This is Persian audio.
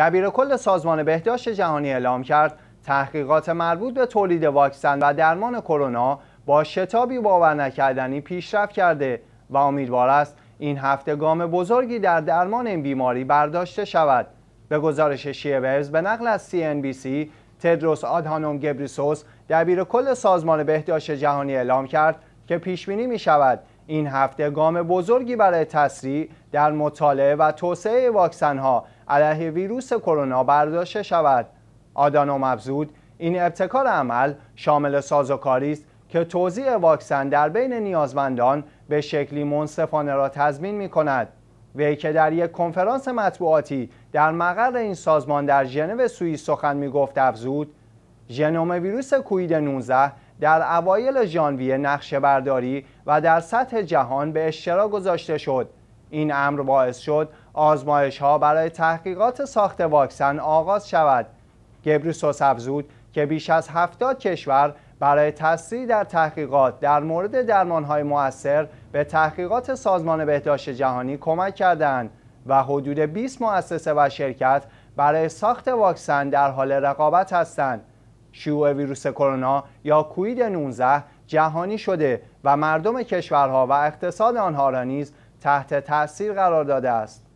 دبیرکل سازمان بهداشت جهانی اعلام کرد تحقیقات مربوط به تولید واکسن و درمان کرونا با شتابی باور نکردنی پیشرفت کرده و امیدوار است این هفته گام بزرگی در درمان این بیماری برداشته شود به گزارش شیورز به نقل از CNBC تدروس آدهانوم گبریسوس دبیر کل سازمان بهداشت جهانی اعلام کرد که پیش بینی می شود این هفته گام بزرگی برای تسریع در مطالعه و توسعه واکسن ها علیه ویروس کرونا برداشته شود آدانو مبزود این ابتکار عمل شامل سازوکاری است که توزیع واکسن در بین نیازمندان به شکلی منصفانه را تضمین می کند وی که در یک کنفرانس مطبوعاتی در مقر این سازمان در ژنو سوئیس سخن می گفت افزود ژنوم ویروس کوید 19 در اوایل ژانویه نقشه برداری و در سطح جهان به اشتراک گذاشته شد این امر باعث شد آزمایش ها برای تحقیقات ساخت واکسن آغاز شود و سبزود که بیش از 70 کشور برای تسریع در تحقیقات در مورد های مؤثر به تحقیقات سازمان بهداشت جهانی کمک کردند و حدود 20 مؤسسه و شرکت برای ساخت واکسن در حال رقابت هستند. شیوع ویروس کرونا یا کوید 19 جهانی شده و مردم کشورها و اقتصاد آنها را نیز تحت تاثیر قرار داده است